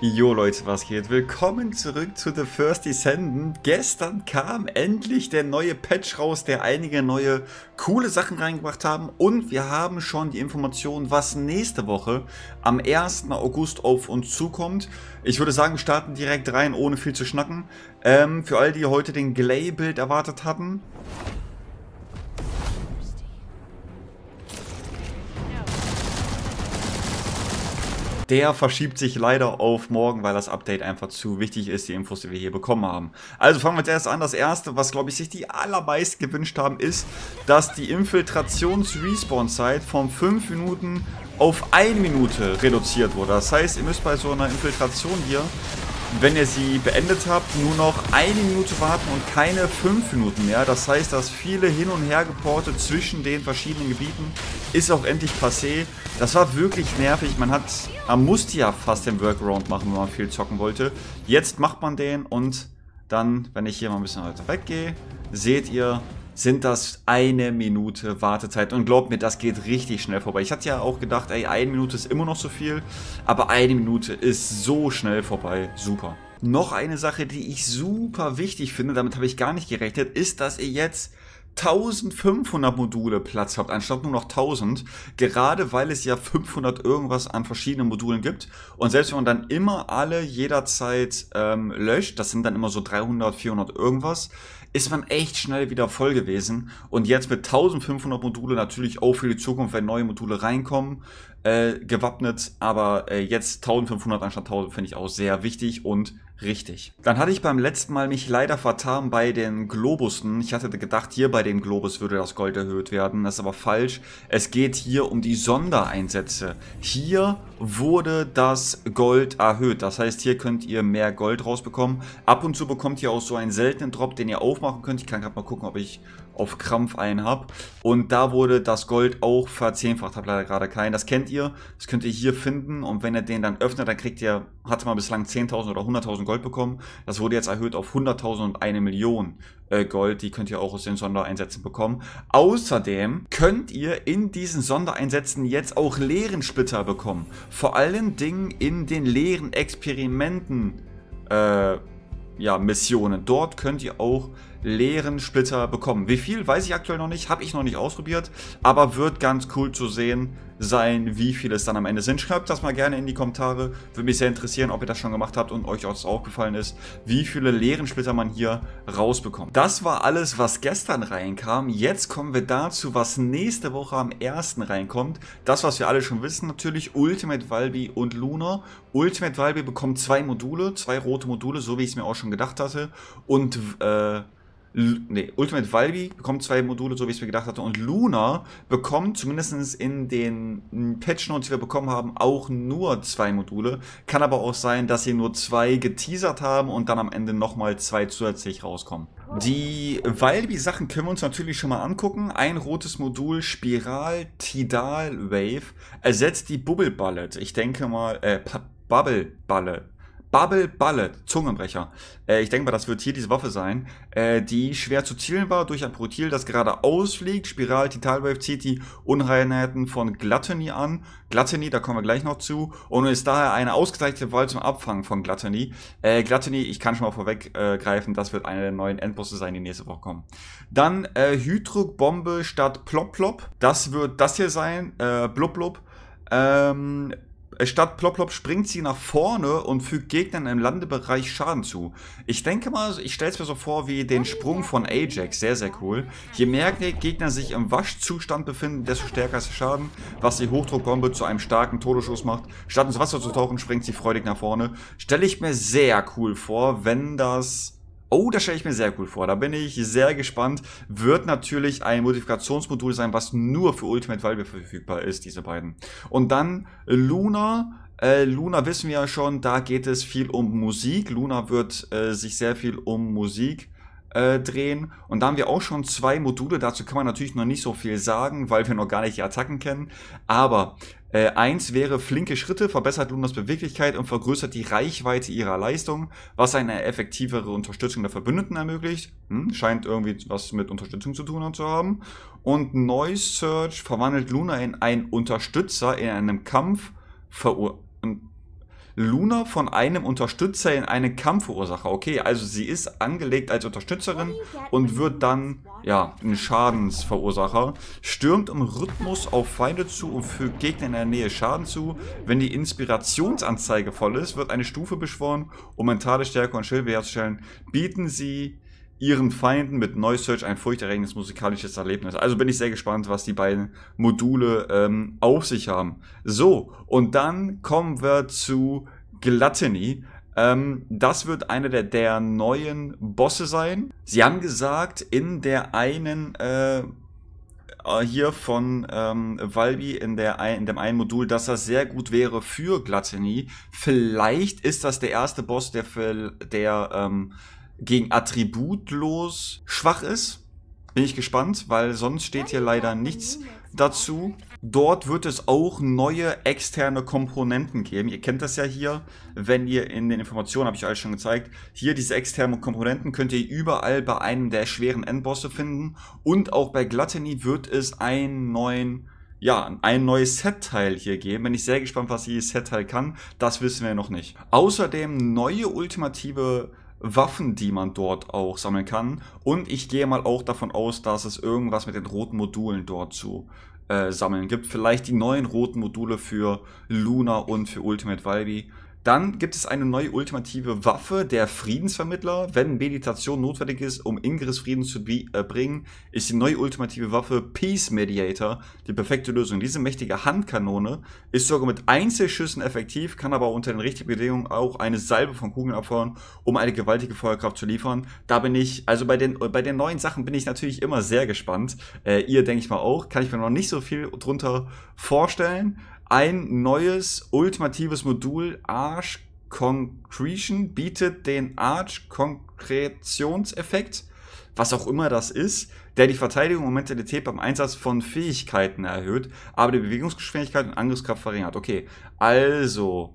Jo Leute, was geht? Willkommen zurück zu The First Descendant. Gestern kam endlich der neue Patch raus, der einige neue coole Sachen reingebracht haben und wir haben schon die Information, was nächste Woche am 1. August auf uns zukommt. Ich würde sagen, wir starten direkt rein, ohne viel zu schnacken. Ähm, für all die heute den Glay-Bild erwartet hatten, der verschiebt sich leider auf morgen, weil das Update einfach zu wichtig ist, die Infos, die wir hier bekommen haben. Also fangen wir jetzt erst an. Das erste, was glaube ich sich die allermeist gewünscht haben, ist, dass die Infiltrations-Respawn-Zeit von 5 Minuten auf 1 Minute reduziert wurde. Das heißt, ihr müsst bei so einer Infiltration hier wenn ihr sie beendet habt, nur noch eine Minute warten und keine fünf Minuten mehr. Das heißt, dass viele hin und her geportet zwischen den verschiedenen Gebieten ist auch endlich passé. Das war wirklich nervig. Man hat, man musste ja fast den Workaround machen, wenn man viel zocken wollte. Jetzt macht man den und dann, wenn ich hier mal ein bisschen weiter weggehe, seht ihr, sind das eine Minute Wartezeit. Und glaubt mir, das geht richtig schnell vorbei. Ich hatte ja auch gedacht, ey, eine Minute ist immer noch so viel, aber eine Minute ist so schnell vorbei. Super. Noch eine Sache, die ich super wichtig finde, damit habe ich gar nicht gerechnet, ist, dass ihr jetzt 1500 Module Platz habt, anstatt nur noch 1000, gerade weil es ja 500 irgendwas an verschiedenen Modulen gibt. Und selbst wenn man dann immer alle jederzeit ähm, löscht, das sind dann immer so 300, 400 irgendwas, ist man echt schnell wieder voll gewesen. Und jetzt mit 1500 Module natürlich auch für die Zukunft, wenn neue Module reinkommen, äh, gewappnet. Aber äh, jetzt 1500 anstatt 1000 finde ich auch sehr wichtig und Richtig. Dann hatte ich beim letzten Mal mich leider vertan bei den Globussen. Ich hatte gedacht, hier bei dem Globus würde das Gold erhöht werden. Das ist aber falsch. Es geht hier um die Sondereinsätze. Hier wurde das Gold erhöht. Das heißt, hier könnt ihr mehr Gold rausbekommen. Ab und zu bekommt ihr auch so einen seltenen Drop, den ihr aufmachen könnt. Ich kann gerade mal gucken, ob ich auf Krampf einen habe. Und da wurde das Gold auch verzehnfacht, hab leider gerade keinen. Das kennt ihr, das könnt ihr hier finden und wenn ihr den dann öffnet, dann kriegt ihr, hatte man bislang 10.000 oder 100.000 Gold bekommen. Das wurde jetzt erhöht auf 100.000 und eine Million äh, Gold, die könnt ihr auch aus den Sondereinsätzen bekommen. Außerdem könnt ihr in diesen Sondereinsätzen jetzt auch leeren Splitter bekommen. Vor allen Dingen in den leeren Experimenten äh, ja, Missionen. Dort könnt ihr auch leeren Splitter bekommen. Wie viel, weiß ich aktuell noch nicht, habe ich noch nicht ausprobiert, aber wird ganz cool zu sehen, sein, wie viele es dann am Ende sind. Schreibt das mal gerne in die Kommentare. Würde mich sehr interessieren, ob ihr das schon gemacht habt und euch auch aufgefallen ist, wie viele leeren Splitter man hier rausbekommt. Das war alles, was gestern reinkam. Jetzt kommen wir dazu, was nächste Woche am 1. reinkommt. Das, was wir alle schon wissen, natürlich Ultimate Valby und Luna. Ultimate Valby bekommt zwei Module, zwei rote Module, so wie ich es mir auch schon gedacht hatte. Und äh, L nee, Ultimate Valby bekommt zwei Module, so wie ich es mir gedacht hatte. Und Luna bekommt zumindest in den Patch Notes, die wir bekommen haben, auch nur zwei Module. Kann aber auch sein, dass sie nur zwei geteasert haben und dann am Ende nochmal zwei zusätzlich rauskommen. Die Valby-Sachen können wir uns natürlich schon mal angucken. Ein rotes Modul, Spiral, Tidal Wave, ersetzt die Bubble Ballet. Ich denke mal, äh, Bubble Ballet. Bubble Ballet, Zungenbrecher. Äh, ich denke mal, das wird hier diese Waffe sein, äh, die schwer zu zielen war durch ein Protil, das geradeaus fliegt. Spiral Titalwave zieht die Unreinheiten von Gluttony an. Gluttony, da kommen wir gleich noch zu. Und ist daher eine ausgezeichnete Wahl zum Abfangen von Gluttony. Äh, Gluttony, ich kann schon mal vorweggreifen, äh, das wird einer der neuen Endbosse sein, die nächste Woche kommen. Dann äh, hydrog statt Plop Plop. Das wird das hier sein, äh, Blub Blub. Ähm, äh, statt Plop-Plop springt sie nach vorne und fügt Gegnern im Landebereich Schaden zu. Ich denke mal, ich stelle es mir so vor wie den oh, Sprung von Ajax. Sehr, sehr cool. Je mehr Gegner sich im Waschzustand befinden, desto stärker ist der Schaden, was die Hochdruckbombe zu einem starken Todesschuss macht. Statt ins Wasser zu tauchen, springt sie freudig nach vorne. Stelle ich mir sehr cool vor, wenn das Oh, das stelle ich mir sehr cool vor. Da bin ich sehr gespannt. Wird natürlich ein Modifikationsmodul sein, was nur für Ultimate Valve verfügbar ist, diese beiden. Und dann Luna. Äh, Luna wissen wir ja schon, da geht es viel um Musik. Luna wird äh, sich sehr viel um Musik äh, drehen. Und da haben wir auch schon zwei Module. Dazu kann man natürlich noch nicht so viel sagen, weil wir noch gar nicht die Attacken kennen. Aber äh, eins wäre flinke Schritte, verbessert Lunas Beweglichkeit und vergrößert die Reichweite ihrer Leistung, was eine effektivere Unterstützung der Verbündeten ermöglicht. Hm, scheint irgendwie was mit Unterstützung zu tun zu haben. Und Noise Search verwandelt Luna in einen Unterstützer in einem Kampf, verur und Luna von einem Unterstützer in eine Kampf Okay, also sie ist angelegt als Unterstützerin und wird dann, ja, ein Schadensverursacher. Stürmt im Rhythmus auf Feinde zu und fügt Gegner in der Nähe Schaden zu. Wenn die Inspirationsanzeige voll ist, wird eine Stufe beschworen, um mentale Stärke und Schild herzustellen. Bieten sie ihren Feinden mit Neu Search ein furchterregendes musikalisches Erlebnis. Also bin ich sehr gespannt, was die beiden Module ähm, auf sich haben. So, und dann kommen wir zu Gluttony. Ähm, das wird einer der, der, neuen Bosse sein. Sie haben gesagt, in der einen äh, äh hier von ähm, Valby in, der, in dem einen Modul, dass das sehr gut wäre für Gluttony. Vielleicht ist das der erste Boss, der, für, der ähm, gegen attributlos schwach ist. Bin ich gespannt, weil sonst steht hier leider nichts dazu. Dort wird es auch neue externe Komponenten geben. Ihr kennt das ja hier, wenn ihr in den Informationen, habe ich euch schon gezeigt, hier diese externen Komponenten könnt ihr überall bei einem der schweren Endbosse finden. Und auch bei Gluttony wird es einen neuen, ja, ein neues Set-Teil hier geben. Bin ich sehr gespannt, was dieses Set-Teil kann. Das wissen wir noch nicht. Außerdem neue ultimative Waffen, die man dort auch sammeln kann. Und ich gehe mal auch davon aus, dass es irgendwas mit den roten Modulen dort zu äh, sammeln gibt. Vielleicht die neuen roten Module für Luna und für Ultimate Vibe. Dann gibt es eine neue ultimative Waffe, der Friedensvermittler. Wenn Meditation notwendig ist, um Ingress Frieden zu äh, bringen, ist die neue ultimative Waffe Peace Mediator die perfekte Lösung. Diese mächtige Handkanone ist sogar mit Einzelschüssen effektiv, kann aber unter den richtigen Bedingungen auch eine Salbe von Kugeln abfeuern, um eine gewaltige Feuerkraft zu liefern. Da bin ich, also bei den, bei den neuen Sachen bin ich natürlich immer sehr gespannt. Äh, ihr denke ich mal auch. Kann ich mir noch nicht so viel drunter vorstellen. Ein neues ultimatives Modul Arch Concretion bietet den Arch Konkretionseffekt, was auch immer das ist, der die Verteidigung und Mentalität beim Einsatz von Fähigkeiten erhöht, aber die Bewegungsgeschwindigkeit und Angriffskraft verringert. Okay, also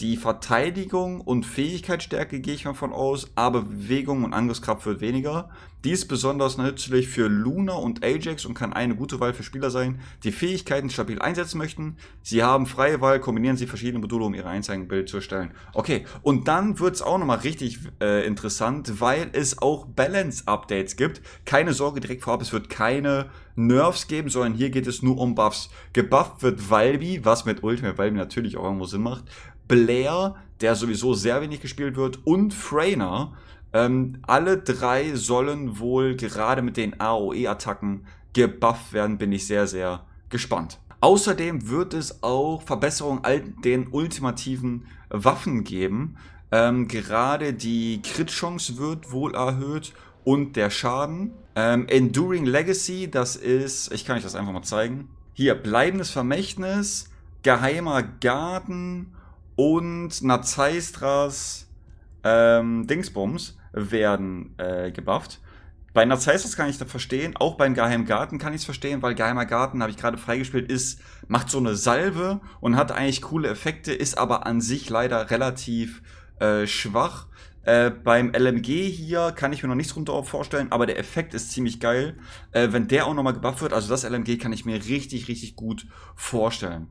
die Verteidigung und Fähigkeitsstärke gehe ich mal von aus, aber Bewegung und Angriffskraft wird weniger. Die ist besonders nützlich für Luna und Ajax und kann eine gute Wahl für Spieler sein, die Fähigkeiten stabil einsetzen möchten. Sie haben freie Wahl, kombinieren sie verschiedene Module, um ihre Anzeigenbild zu erstellen. Okay, und dann wird es auch nochmal richtig äh, interessant, weil es auch Balance-Updates gibt. Keine Sorge direkt vorab, es wird keine Nerfs geben, sondern hier geht es nur um Buffs. Gebufft wird Valby, was mit Ultimate Valby natürlich auch irgendwo Sinn macht. Blair, der sowieso sehr wenig gespielt wird, und Frainer. Ähm, alle drei sollen wohl gerade mit den AOE-Attacken gebufft werden, bin ich sehr, sehr gespannt. Außerdem wird es auch Verbesserungen all den ultimativen Waffen geben. Ähm, gerade die Crit-Chance wird wohl erhöht und der Schaden. Ähm, Enduring Legacy, das ist, ich kann euch das einfach mal zeigen. Hier, bleibendes Vermächtnis, geheimer Garten, und Nazaistras ähm, Dingsbums werden äh, gebufft. Bei Nazaistras kann ich das verstehen, auch beim Geheimen Garten kann ich es verstehen, weil Geheimer Garten, habe ich gerade freigespielt, ist, macht so eine Salve und hat eigentlich coole Effekte, ist aber an sich leider relativ äh, schwach. Äh, beim LMG hier kann ich mir noch nichts drunter vorstellen, aber der Effekt ist ziemlich geil. Äh, wenn der auch nochmal gebufft wird, also das LMG kann ich mir richtig, richtig gut vorstellen.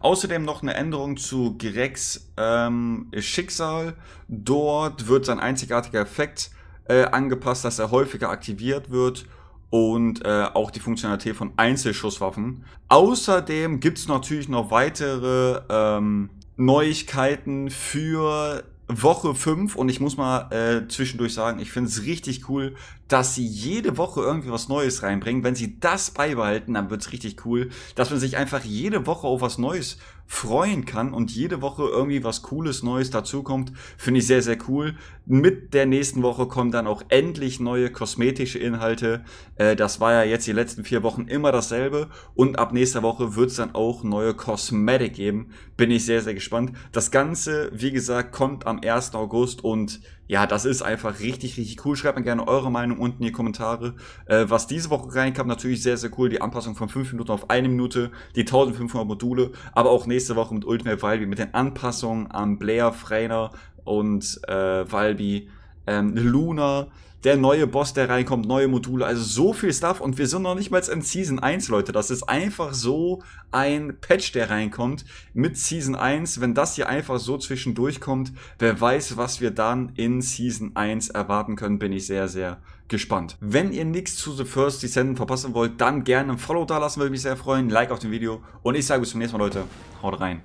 Außerdem noch eine Änderung zu Grex ähm, Schicksal. Dort wird sein einzigartiger Effekt äh, angepasst, dass er häufiger aktiviert wird und äh, auch die Funktionalität von Einzelschusswaffen. Außerdem gibt's natürlich noch weitere ähm, Neuigkeiten für Woche 5 und ich muss mal äh, zwischendurch sagen, ich finde es richtig cool, dass sie jede Woche irgendwie was Neues reinbringen. Wenn sie das beibehalten, dann wird's richtig cool, dass man sich einfach jede Woche auf was Neues freuen kann und jede Woche irgendwie was Cooles, Neues dazukommt, finde ich sehr, sehr cool. Mit der nächsten Woche kommen dann auch endlich neue kosmetische Inhalte. Äh, das war ja jetzt die letzten vier Wochen immer dasselbe und ab nächster Woche wird es dann auch neue Cosmetic geben. Bin ich sehr, sehr gespannt. Das Ganze, wie gesagt, kommt am 1. August und ja, das ist einfach richtig, richtig cool. Schreibt mir gerne eure Meinung unten in die Kommentare. Äh, was diese Woche reinkam, natürlich sehr, sehr cool. Die Anpassung von 5 Minuten auf 1 Minute, die 1500 Module, aber auch nächste Woche mit Ultimate Valby, mit den Anpassungen am Blair, Freiner und äh, Valby ähm, Luna, der neue Boss, der reinkommt, neue Module, also so viel Stuff und wir sind noch nicht mal in Season 1, Leute. Das ist einfach so ein Patch, der reinkommt mit Season 1. Wenn das hier einfach so zwischendurch kommt, wer weiß, was wir dann in Season 1 erwarten können, bin ich sehr, sehr gespannt. Wenn ihr nichts zu The First Descent verpassen wollt, dann gerne ein Follow da lassen, würde mich sehr freuen. Like auf dem Video und ich sage bis zum nächsten Mal, Leute. Haut rein.